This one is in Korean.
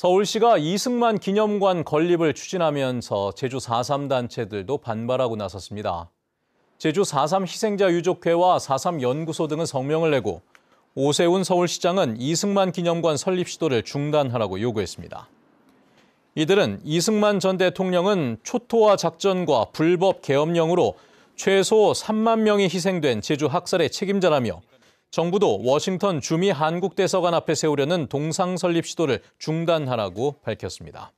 서울시가 이승만 기념관 건립을 추진하면서 제주 4.3 단체들도 반발하고 나섰습니다. 제주 4.3 희생자 유족회와 4.3 연구소 등은 성명을 내고 오세훈 서울시장은 이승만 기념관 설립 시도를 중단하라고 요구했습니다. 이들은 이승만 전 대통령은 초토화 작전과 불법 계엄령으로 최소 3만 명이 희생된 제주 학살의 책임자라며 정부도 워싱턴 주미 한국대사관 앞에 세우려는 동상 설립 시도를 중단하라고 밝혔습니다.